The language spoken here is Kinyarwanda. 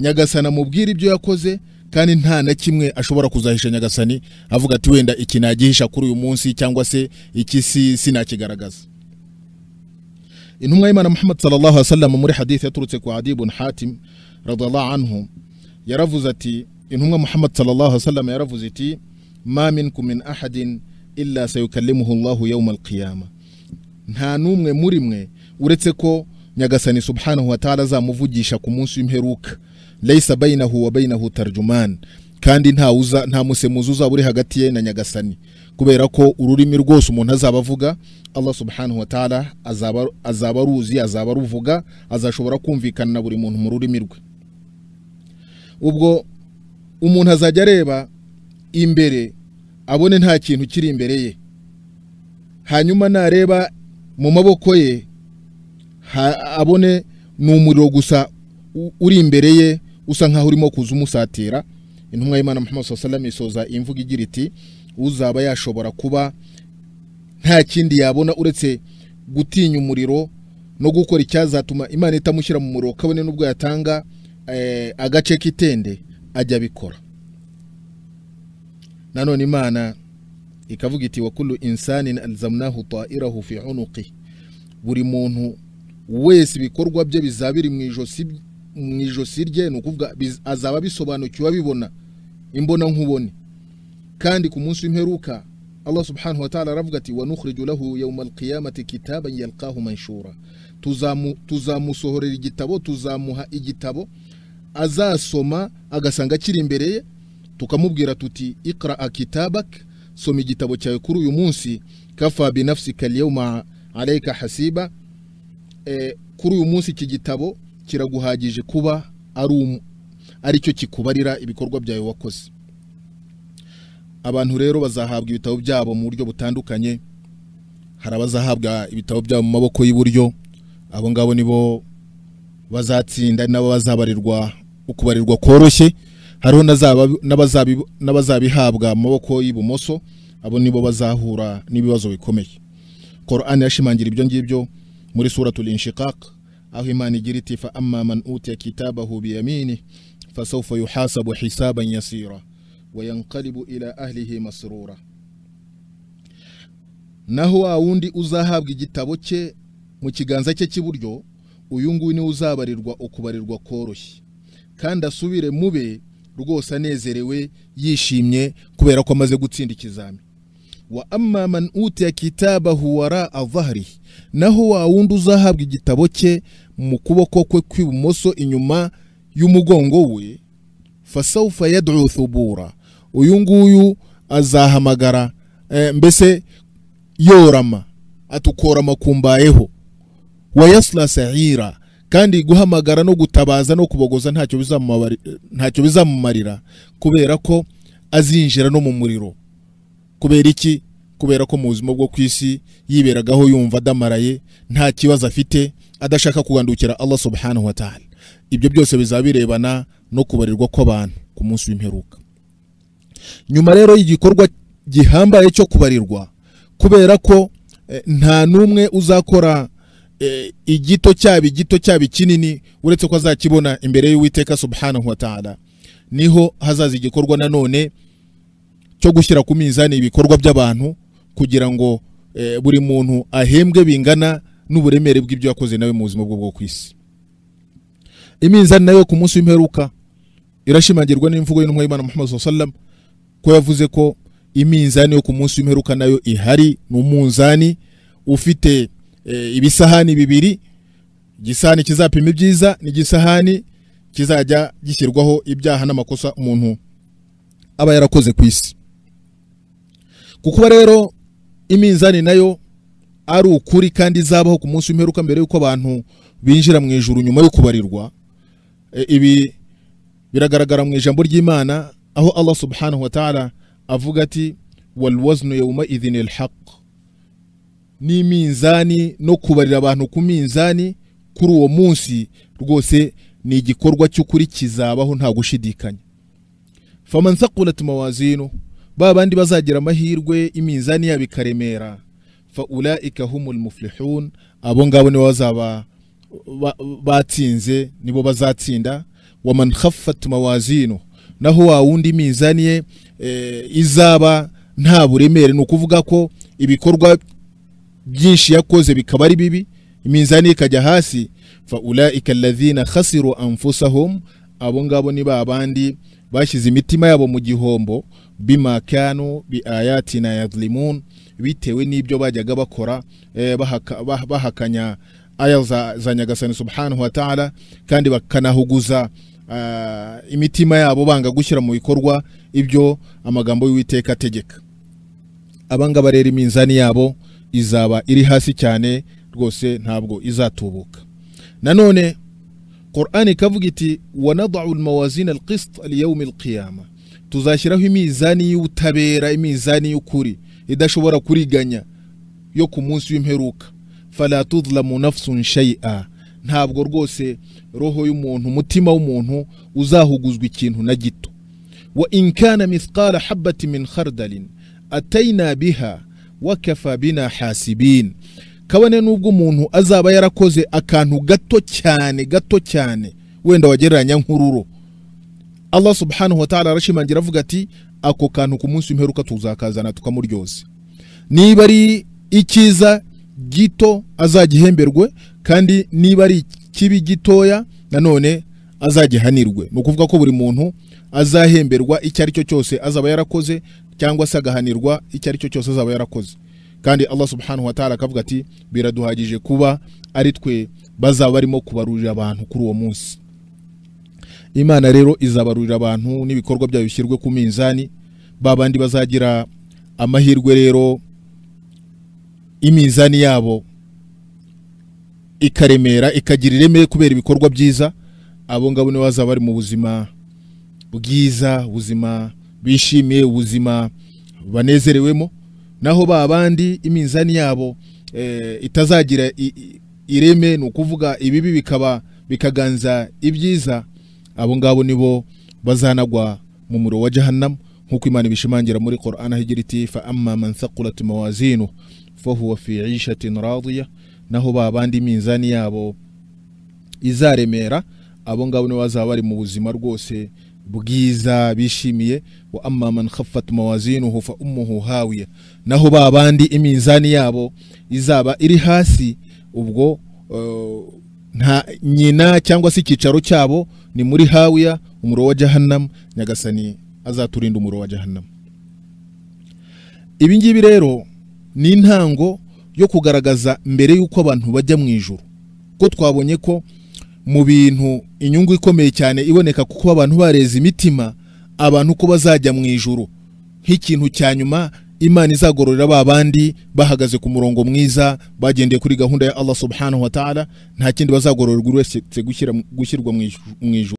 nyagasana amubwira ibyo yakoze kandi nta na kimwe ashobora kuzahisha nyagasani avuga ati wenda iki nagihisha kuri uyu munsi cyangwa se iki si sinakigaragaza intumwa y'imana muhammad sallallahu alaihi muri hadithi yaturutse ku adi ibn hatim anhu yaravuze ati intumwa muhammad sallallahu alaihi yaravuze iti ma minkum min ahadin illa sayukallimuhu allahu yawma alqiyama nta n'umwe muri mwe uretse ko nyagasani subhanahu wa ta'ala azamuvugisha ku munsi w'imperuka layisa bayinahu wa bayinahu tarjumani kandi nta uza nta musemuzi uzaba uri hagati ye na nyagasani kubera ko ururimi rwose umuntu azaba avuga allah subhanahu wa taala azaba aruzi azaba aruvuga azashobora kumvikana na buri muntu mu rurimi rwe ubwo umuntu azajya areba imbere abone nta kintu kiri imbere ye hanyuma nareba mu maboko ye abone ni umuriro gusa uri imbere ye usa nkaho urimo kuza umusatira intumwa y'imana muhammad sallallahu isoza imvuga igira iti uzaba yashobora kuba nta kindi yabona uretse gutinya umuriro no gukora icyazatuma imana itamushyira mu muriro kabone n'ubwo yatanga eh, agace k'itende ajya abikora nanone imana ikavuga iti wakuru insani na alizamunahu ta'irahu fi buri muntu wese ibikorwa bye bizaba biri mu ijosi mu ijosi rye ni ukuvuga azaba abisobanukiwe abibona imbona nkubone kandi ku munsi w'imperuka Allah subhanahu wa ta'ala aravuga ati wanukhriju lahu kitaban yalqahu manshura tuzamusohorera igitabo tuzamuha igitabo azasoma agasanga kiri imbere ye tukamubwira tuti iqra kitabak soma igitabo cyawe kuri uyu munsi kafa binafsika al-yawma hasiba eh, kuri uyu munsi iki gitabo kiraguhagije kuba ari um, ari cyo kikubarira ibikorwa byawe wakoze abantu rero bazahabwa ibitabo byabo mu buryo butandukanye hari abazahabwa ibitabo byabo mu maboko y'iburyo abo ngabo nibo bazatsinda nabo bazabarirwa ukubarirwa koroshye hariho n'abazabihabwa mu maboko y'ibumoso abo nibo bazahura n'ibibazo bikomeye korani yashimangira ibyo ngibyo muri suratul inshiqaq himani jiriti fa amma man utiya kitabahu biyamini fasaufa yuhasabu hisaban yasira wayanqalibu ila ahlihi masrura naho wa wundi uzahabwa igitabo cye mu kiganza cye cy'iburyo uyu nguyu ni uzabarirwa ukubarirwa koroshye kandi asubire mube rwose anezerewe yishimye kubera ko amaze gutsinda ikizami wa amma man utiya kitabahu wara adhahrihi naho wa wundi uzahabwa igitabo cye mu kuboko kwe kw'ibumoso inyuma y'umugongo we fasawufa yad'u thubura uyu nguyu azahamagara eh, mbese yorama atukorama kumbayeho wayasla sa'ira kandi guhamagara no gutabaza no kubogoza ntacyo bizamumarira kubera ko azinjira no mu muriro kubera iki kubera ko mu buzima bwo ku isi yiberagaho yumva adamaraye nta kibazo afite adashaka kugandukira Allah subhanahu wa ta'ala ibyo byose bizaba birebana no kubarirwa kw'abantu ku munsi w'imperuka nyuma rero y'igikorwa gihambaye cyo kubarirwa kubera ko eh, nta n'umwe uzakora eh, igito cyaba igito cyaba ikinini uretse ko azakibona imbere y'uwiteka subhanahu wa ta'ala niho hazaza igikorwa nanone cyo gushyira ku minzani ibikorwa by'abantu kugira ngo eh, buri muntu ahembwe bingana n'uburemere bw'ibyo yakoze nawe mu buzima bwo ku isi iminzani nayo ku munsi w'imperuka irashimangirwa n'imvugo y'intumwa y'Imana Muhammad sallam ko yavuze ko iminzani yo ku munsi w'imperuka nayo ihari ni umunzani ufite eh, ibisahani bibiri igisahani kizapima ibyiza n'igisahani kizajya gishyirwaho ibyaha n'amakosa umuntu aba yarakoze ku isi kuko rero iminzani nayo ari ukuri kandi izabaho ku munsi w'imperuka mbere y'uko abantu binjira mu ijuru nyuma yo kubarirwa e, ibi biragaragara mu ijambo ry'imana aho allah subhanahu wa ta'ala avuga ati walwaznu yawma idhin alhaq n'iminzani no kubarira abantu ku minzani kuri uwo munsi rwose ni igikorwa cy'ukuri kizabaho nta gushidikanya faman thaqulat mawazinu ba bazagira amahirwe iminzani yabo ikaremera fa ulaika humul muflihun abo ngabo nibo bazaba batsinze nibo bazatsinda wamanhafatuma wazino naho wa wundi iminzani ye eh, izaba nta buremere ni ukuvuga ko ibikorwa byinshi yakoze bikaba ari bibi iminzani ikajya hasi fa ulaika alladhina khasiru anfusahum abo ngabo ni ba bashyize imitima yabo mu gihombo bimakanu bi na yazlimun bitewe n'ibyo bajyaga bakora eh, bahakanya aya za nyagasani subhanahu wa ta'ala kandi bakanahuguza eh, imitima yabo banga gushyira mu bikorwa ibyo amagambo y'uwiteka ategeka abangaba rero iminzani yabo izaba iri hasi cyane rwose ntabwo izatubuka nanone qur'ani kavuga iti wanadau almawazina alqist liyaumi alqiyama tuzashyiraho imizani y'ubutabera imizani y'ukuri idashobora kuriganya yo ku munsi w'imperuka fala tudlamu nafsun shay'a ntabwo rwose roho y'umuntu umutima w'umuntu uzahuguzwa ikintu na gito wa in kana mithqala habati min khardalin atayna biha wakafa bina hasibin kabone n'ubwo umuntu azaba yarakoze akantu gato cyane gato cyane wenda wagereranya nk'ururo allah subhanahu wa ta'ala arashimangira avuga ati ako kantu ku munsi w'imperuka tuzakazana tukamuryoza niba ari icyiza gito azagihemberwe kandi niba ari ikibi gitoya nanone azagihanirwe ni ukuvuga ko buri muntu azahemberwa icyo ari cyo cyose azaba yarakoze cyangwa se agahanirwa icyo ari cyo cyose azaba yarakoze kandi allah subhanahu wa ta'ala akavuga ati biraduhagije kuba ari twe bazaba barimo kubarurira abantu kuri uwo munsi imana rero izabarurira abantu n'ibikorwa byayo bishyirwe ku minzani ba bazagira amahirwe rero iminzani yabo ikaremera ikagira ireme kubera ibikorwa byiza abo ngabo nibo bazaba bari mu buzima bwiza ubuzima bishimiye ubuzima banezerewemo naho ba bandi iminzani yabo eh, itazagira ireme ni ukuvuga ibibi bikaba bikaganza ibyiza abo ngabo nibo bazanagwa mu muro wa jahannam nk'uko imana ibishimangira muri Qur'an higira iti fa amma man thaqulat mawazinu fa naho ba bandi iminzani yabo izaremera abo ngabo nibo bazaba bari mu buzima rwose bwiza bishimiye wa amaman khafat mawazinuhu fa ummuhu naho ba bandi imizani yabo izaba iri hasi ubwo eh, nta nyina cyangwa se icyicaro cyabo ni muri hawiya umuro wa jahannam nyagasani azaturinda umuro wa jahannam ibi rero ni intango yo kugaragaza mbere y'uko abantu bajya mu ijuru ko twabonye ko mu bintu inyungu ikomeye cyane iboneka kuko abantu bareza imitima abantu ko bazajya mu ijuru nk'ikintu cya nyuma imana izagororera ba bandi bahagaze ku murongo mwiza bagendeye kuri gahunda ya Allah subhanahu wa ta'ala nta kindi bazagororerwa uretse gushyirwa mu ijuru